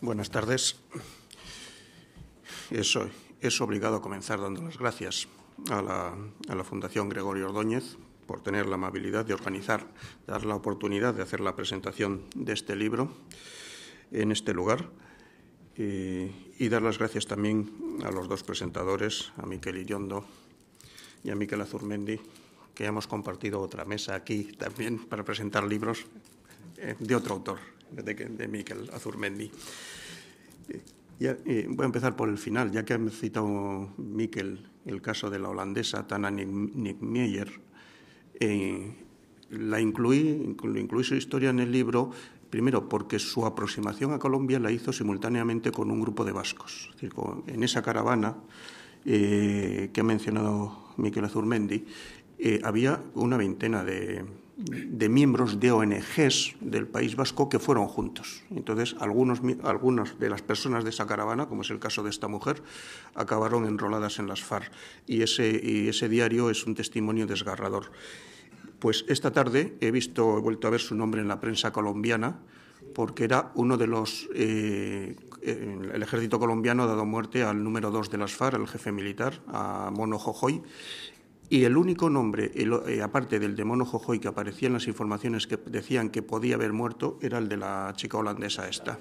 Buenas tardes. es obligado a comenzar dando las gracias a la, Fundación Gregorio Ordóñez por tener la amabilidad de organizar, dar la oportunidad de hacer la presentación de este libro en este lugar eh, y dar las gracias también a los dos presentadores, a Miquel Illondo y a Miquel Azurmendi, que hemos compartido otra mesa aquí también para presentar libros eh, de otro autor, de, Miquel Azurmendi. Eh, eh, voy a empezar por el final, ya que ha citado Miquel el caso de la holandesa Tana Nickmeyer. la incluí, incluí su historia en el libro, primero porque su aproximación a Colombia la hizo simultáneamente con un grupo de vascos. en esa caravana que ha mencionado Miquel Azurmendi, había una veintena de, de miembros de ONGs del País Vasco que fueron juntos. Entonces, algunos, algunas de las personas de esa caravana, como es el caso de esta mujer, acabaron enroladas en las FARC. Y ese, y ese diario es un testimonio desgarrador. Pues esta tarde he visto, he vuelto a ver su nombre en la prensa colombiana, porque era uno de los. Eh, eh, el ejército colombiano ha dado muerte al número dos de las FARC, el jefe militar, a Mono Jojoy, y el único nombre, eh, aparte del demono Mono Jojoy que aparecía en las informaciones que decían que podía haber muerto, era el de la chica holandesa esta.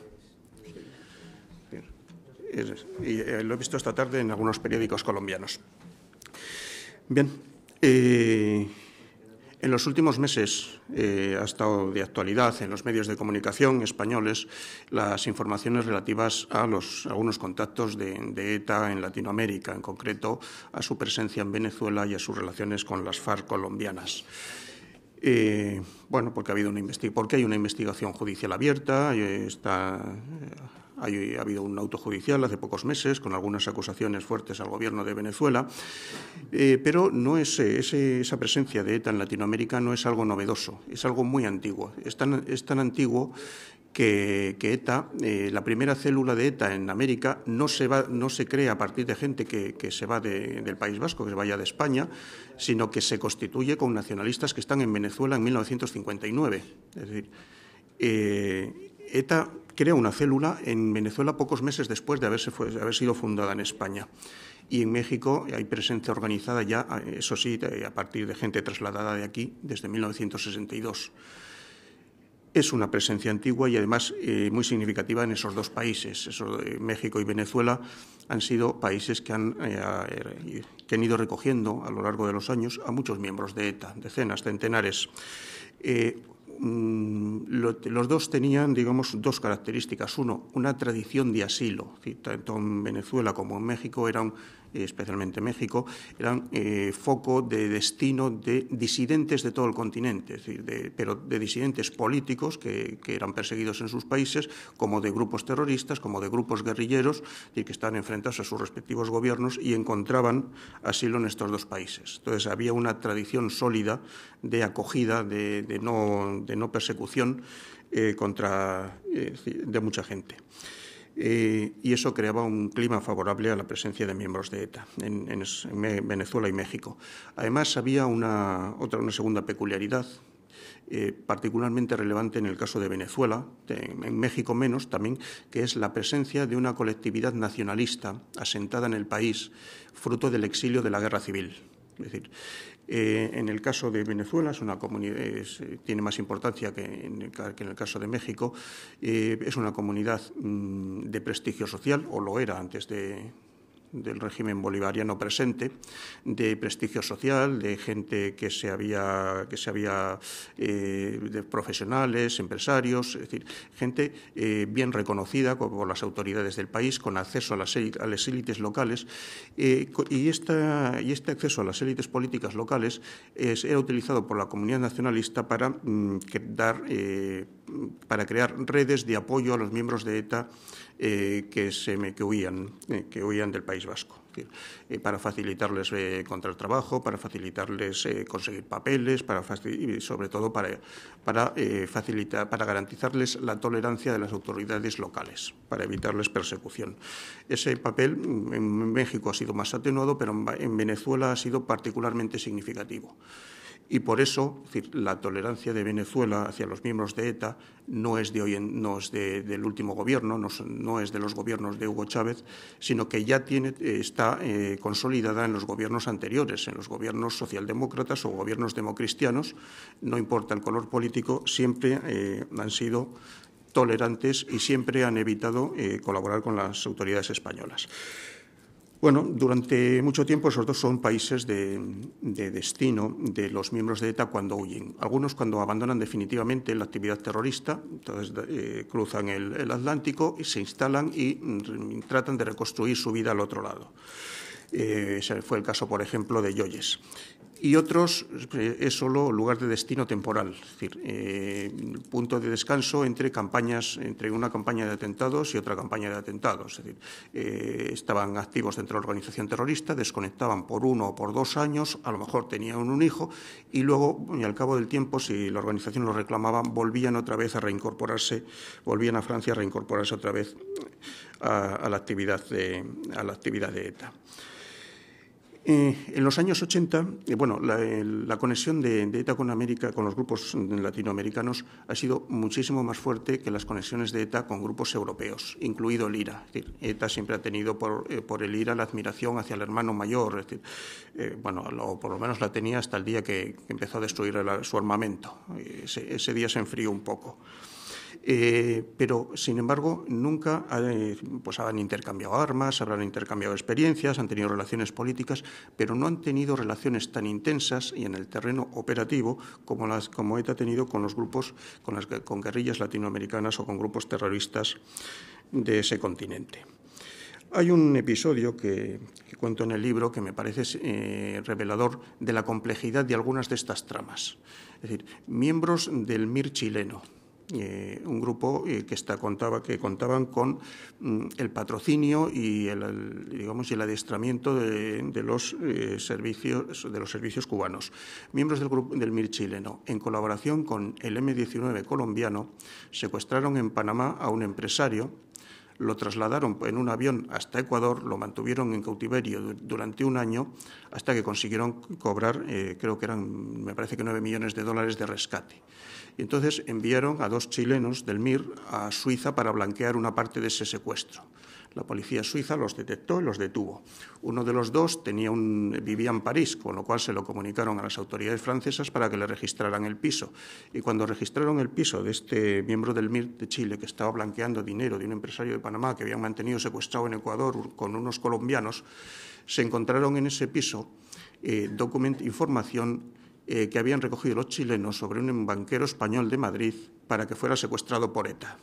Y, eh, lo he visto esta tarde en algunos periódicos colombianos. Bien. Eh, en los últimos meses eh, ha estado de actualidad en los medios de comunicación españoles las informaciones relativas a, algunos contactos de, ETA en Latinoamérica, en concreto a su presencia en Venezuela y a sus relaciones con las FARC colombianas. Eh, bueno, porque ha habido una porque hay una investigación judicial abierta, eh, está ha habido un auto hace pocos meses con algunas acusaciones fuertes al gobierno de Venezuela, eh, pero no es, eh, esa presencia de ETA en Latinoamérica no es algo novedoso, es algo muy antiguo. Es tan, antiguo que, ETA, eh, la primera célula de ETA en América, no se, no se crea a partir de gente que, se va del País Vasco, que se vaya de España, sino que se constituye con nacionalistas que están en Venezuela en 1959. Es decir, ETA crea una célula en Venezuela pocos meses después de, haber sido fundada en España. Y en México hay presencia organizada ya, eso sí, a partir de gente trasladada de aquí desde 1962. Es una presencia antigua y además eh, muy significativa en esos dos países. Eso, México y Venezuela han sido países eh, er, que han, ido recogiendo a lo largo de los años a muchos miembros de ETA, decenas, centenares. Eh, Mm, los dos tenían, digamos, dos características. Uno, una tradición de asilo. Tanto en Venezuela como en México era especialmente México, eran eh, foco de destino de disidentes de todo el continente, es decir, pero de disidentes políticos que, eran perseguidos en sus países, como de grupos terroristas, como de grupos guerrilleros, y que estaban enfrentados a sus respectivos gobiernos y encontraban asilo en estos dos países. Entonces había una tradición sólida de acogida, de, no, persecución eh, contra, eh, de mucha gente. Eh, y eso creaba un clima favorable a la presencia de miembros de ETA en, Venezuela y México. Además, había una, otra, segunda peculiaridad. Eh, particularmente relevante en el caso de Venezuela, en México menos también, que es la presencia de una colectividad nacionalista asentada en el país, fruto del exilio de la guerra civil es decir, eh, en el caso de Venezuela es una comunidad, eh, tiene más importancia que en, el, caso de México, eh, es una comunidad mm, de prestigio social, o lo era antes de, del régimen bolivariano presente, de prestigio social, de gente que se había, que se había eh, de profesionales, empresarios, es decir, gente eh, bien reconocida por las autoridades del país, con acceso a las, élites locales, eh, y, y este acceso a las élites políticas locales era utilizado por la comunidad nacionalista para mm, dar para crear redes de apoyo a los miembros de ETA eh, que, que, huían, eh, que huían del País Vasco. Eh, para facilitarles encontrar trabajo, para facilitarles conseguir papeles, para y sobre todo para, facilitar, para garantizarles la tolerancia de las autoridades locales, para evitarles persecución. Ese papel mm, en México ha sido más atenuado, pero en Venezuela ha sido particularmente significativo. Y por eso la tolerancia de Venezuela hacia los miembros de ETA no es, de hoy no del último gobierno, no, es de los gobiernos de Hugo Chávez, sino que ya eh, está eh, consolidada en los gobiernos anteriores, en los gobiernos socialdemócratas o gobiernos democristianos, no importa el color político, siempre eh, han sido tolerantes y siempre han evitado colaborar con las autoridades españolas. Bueno, durante mucho tiempo esos dos son países de, destino de los miembros de ETA cuando huyen. Algunos cuando abandonan definitivamente la actividad terrorista, entonces eh, cruzan el, Atlántico y se instalan y mm, tratan de reconstruir su vida al otro lado. Eh, ese fue el caso, por ejemplo, de Yoyes y otros eh, es solo lugar de destino temporal, es decir, eh, punto de descanso entre campañas, entre una campaña de atentados y otra campaña de atentados. Es decir, eh, estaban activos dentro de la organización terrorista, desconectaban por uno o por dos años, a lo mejor tenían un hijo y luego, y al cabo del tiempo, si la organización lo reclamaba, volvían otra vez a reincorporarse, volvían a Francia a reincorporarse otra vez a, a la actividad de ETA. Eh, en los años 80, eh, bueno, la, conexión de, ETA con América, con los grupos latinoamericanos, ha sido muchísimo más fuerte que las conexiones de ETA con grupos europeos, incluido el IRA. ETA siempre ha tenido por, eh, el IRA la admiración hacia el hermano mayor, es bueno, por lo menos la tenía hasta el día que, empezó a destruir su armamento. Ese, ese día se enfrió un poco. Eh, pero sin embargo nunca eh, pues han intercambiado armas, habrán intercambiado experiencias, han tenido relaciones políticas, pero no han tenido relaciones tan intensas y en el terreno operativo como, como ETA ha tenido con los grupos, con, guerrillas latinoamericanas o con grupos terroristas de ese continente. Hay un episodio que, cuento en el libro que me parece eh, revelador de la complejidad de algunas de estas tramas. Es decir, miembros del MIR chileno, eh, un grupo eh, que, contaba, que contaban con mm, el patrocinio y el, digamos, el adiestramiento de, los, eh, servicios, de los servicios cubanos. Miembros del, grupo, del MIR chileno, en colaboración con el M-19 colombiano, secuestraron en Panamá a un empresario lo trasladaron en un avión hasta Ecuador, lo mantuvieron en cautiverio durante un año hasta que consiguieron cobrar, eh, creo que eran, me parece que 9 millones de dólares de rescate. Y entonces enviaron a dos chilenos del MIR a Suiza para blanquear una parte de ese secuestro. La policía suiza los detectó y los detuvo. Uno de los dos tenía vivía en París, con lo cual se lo comunicaron a las autoridades francesas para que le registraran el piso. Y cuando registraron el piso de este miembro del MIR de Chile que estaba blanqueando dinero de un empresario de Panamá que habían mantenido secuestrado en Ecuador con unos colombianos, se encontraron en ese piso eh, información eh, que habían recogido los chilenos sobre un banquero español de Madrid para que fuera secuestrado por ETA.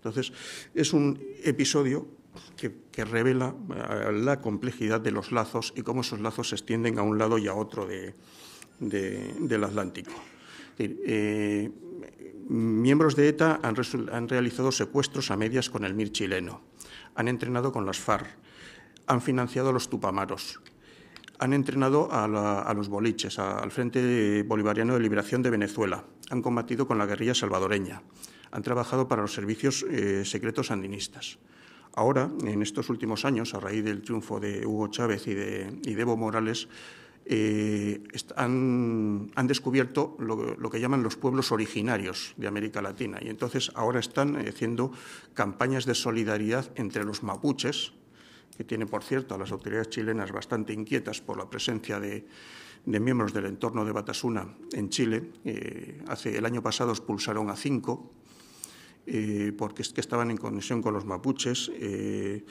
Entonces, es un episodio que, revela eh, la complejidad de los lazos y cómo esos lazos se extienden a un lado y a otro del Atlántico. Eh, miembros de ETA han, realizado secuestros a medias con el MIR chileno, han entrenado con las FARC, han financiado a los tupamaros, han entrenado a, los boliches, al Frente Bolivariano de Liberación de Venezuela, han combatido con la guerrilla salvadoreña, han trabajado para los servicios eh, secretos sandinistas. Ahora, en estos últimos años, a raíz del triunfo de Hugo Chávez y de, Evo Morales, eh, han, descubierto lo, que llaman los pueblos originarios de América Latina y entonces ahora están eh, haciendo campañas de solidaridad entre los mapuches, que tiene, por cierto, a las autoridades chilenas bastante inquietas por la presencia de, miembros del entorno de Batasuna en Chile. Eh, hace, el año pasado expulsaron a cinco eh, porque es que estaban en conexión con los mapuches. Eh,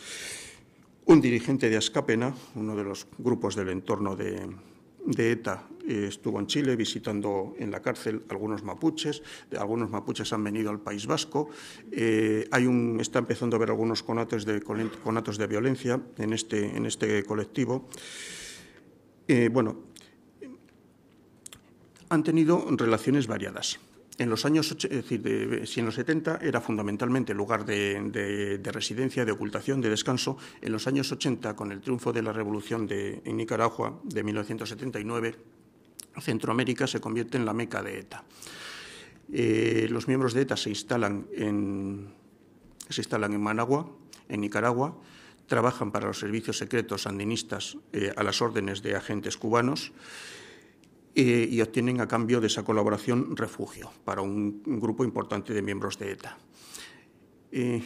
un dirigente de Ascapena uno de los grupos del entorno de, de ETA eh, estuvo en Chile visitando en la cárcel algunos mapuches, algunos mapuches han venido al País Vasco, eh, hay un, está empezando a ver algunos conatos de, de violencia en este, este colectivo. Eh, bueno, han tenido relaciones variadas en los años, 70 era fundamentalmente lugar de, residencia, de ocultación, de descanso, en los años 80, con el triunfo de la revolución en Nicaragua de 1979, Centroamérica se convierte en la meca de ETA. Eh, los miembros de ETA se instalan en, se instalan en Managua, en Nicaragua, trabajan para los servicios secretos sandinistas eh, a las órdenes de agentes cubanos y obtienen a cambio de esa colaboración refugio para un, grupo importante de miembros de ETA. Eh,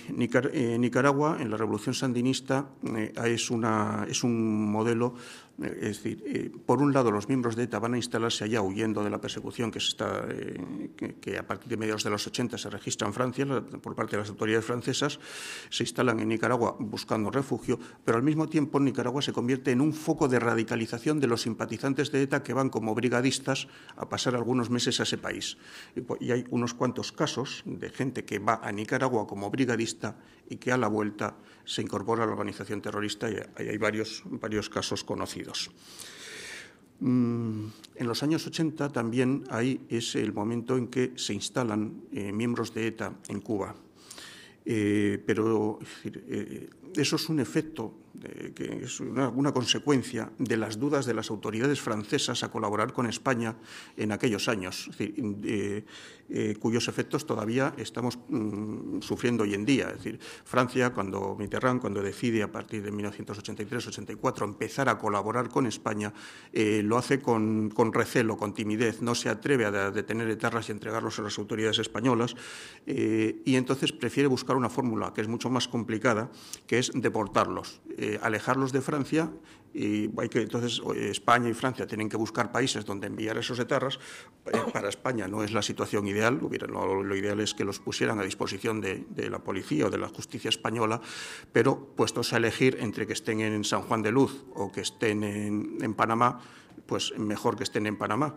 eh, Nicaragua, en la revolución sandinista, eh, es, una, es, un modelo eh, es decir, eh, por un lado, los miembros de ETA van a instalarse allá huyendo de la persecución que, se está, eh, que, a partir de mediados de los 80 se registra en Francia por parte de las autoridades francesas, se instalan en Nicaragua buscando refugio, pero al mismo tiempo Nicaragua se convierte en un foco de radicalización de los simpatizantes de ETA que van como brigadistas a pasar algunos meses a ese país. Y, pues, hay unos cuantos casos de gente que va a Nicaragua como brigadista y que a la vuelta se incorpora a la organización terrorista y hay, hay varios, varios casos conocidos. Mm, en los años 80 también ahí es el momento en que se instalan eh, miembros de ETA en Cuba. Eh, pero eh, eso es un efecto, eh, que es una, consecuencia de las dudas de las autoridades francesas a colaborar con España en aquellos años, eh, eh, cuyos efectos todavía estamos mm, sufriendo hoy en día. Es decir, Francia, cuando Mitterrand, cuando decide a partir de 1983-84 empezar a colaborar con España, lo hace con, recelo, con timidez, no se atreve a detener etarras y entregarlos a las autoridades españolas, y entonces prefiere buscar una fórmula que es mucho más complicada, que es deportarlos, eh, alejarlos de Francia. Y hay que, entonces eh, España y Francia tienen que buscar países donde enviar esos etarras. Eh, para España no es la situación ideal. lo, ideal es que los pusieran a disposición de, la policía o de la justicia española, pero puestos a elegir entre que estén en San Juan de Luz o que estén en Panamá, pues mejor que estén en Panamá.